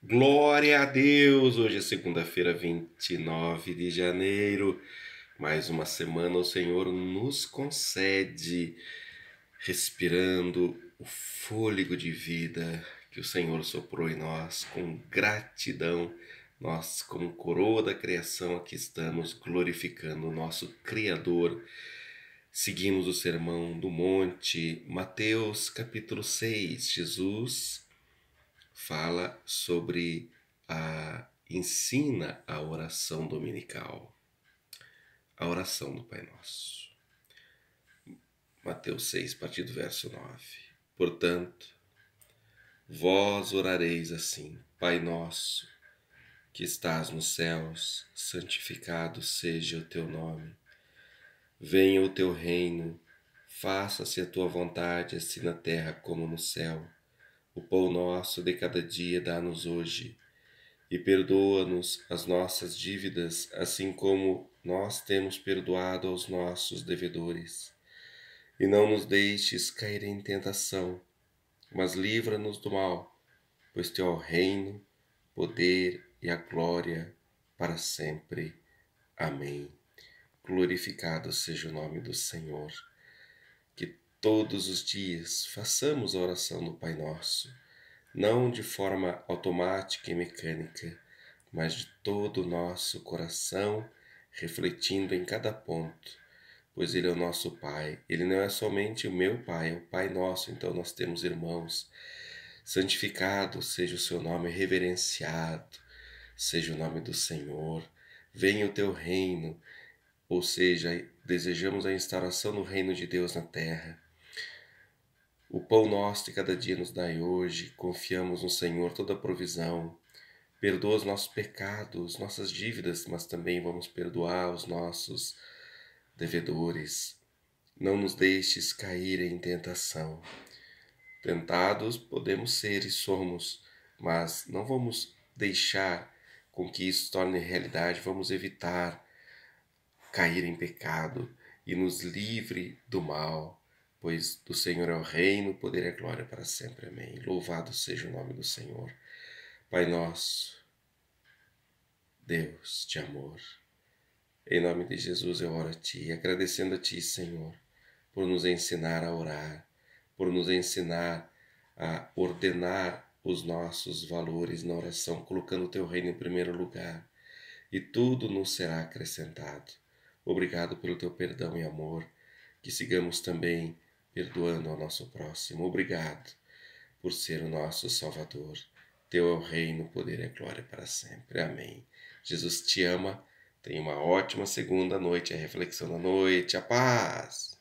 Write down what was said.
Glória a Deus! Hoje é segunda-feira, 29 de janeiro. Mais uma semana o Senhor nos concede, respirando o fôlego de vida que o Senhor soprou em nós. Com gratidão, nós, como coroa da criação, aqui estamos glorificando o nosso Criador. Seguimos o sermão do monte, Mateus capítulo 6. Jesus fala sobre a ensina a oração dominical, a oração do Pai Nosso. Mateus 6, partido verso 9. Portanto, vós orareis assim: Pai nosso, que estás nos céus, santificado seja o teu nome. Venha o teu reino, faça-se a tua vontade, assim na terra como no céu. O pão nosso de cada dia dá-nos hoje, e perdoa-nos as nossas dívidas, assim como nós temos perdoado aos nossos devedores. E não nos deixes cair em tentação, mas livra-nos do mal, pois teu é o reino, poder e a glória para sempre. Amém. Glorificado seja o nome do Senhor. Que Todos os dias façamos a oração do Pai Nosso, não de forma automática e mecânica, mas de todo o nosso coração, refletindo em cada ponto, pois Ele é o nosso Pai. Ele não é somente o meu Pai, é o Pai nosso, então nós temos irmãos. Santificado seja o seu nome, reverenciado seja o nome do Senhor, venha o teu reino, ou seja, desejamos a instauração do reino de Deus na terra. O pão nosso de cada dia nos dai hoje, confiamos no Senhor toda a provisão. Perdoa os nossos pecados, nossas dívidas, mas também vamos perdoar os nossos devedores. Não nos deixes cair em tentação. Tentados podemos ser e somos, mas não vamos deixar com que isso torne realidade, vamos evitar cair em pecado e nos livre do mal pois do Senhor é o reino, o poder e a glória para sempre. Amém. Louvado seja o nome do Senhor. Pai nosso, Deus de amor, em nome de Jesus eu oro a Ti, agradecendo a Ti, Senhor, por nos ensinar a orar, por nos ensinar a ordenar os nossos valores na oração, colocando o Teu reino em primeiro lugar, e tudo nos será acrescentado. Obrigado pelo Teu perdão e amor, que sigamos também perdoando ao nosso próximo. Obrigado por ser o nosso Salvador. Teu é o reino, o poder e a glória para sempre. Amém. Jesus te ama. Tenha uma ótima segunda noite, a reflexão da noite, a paz.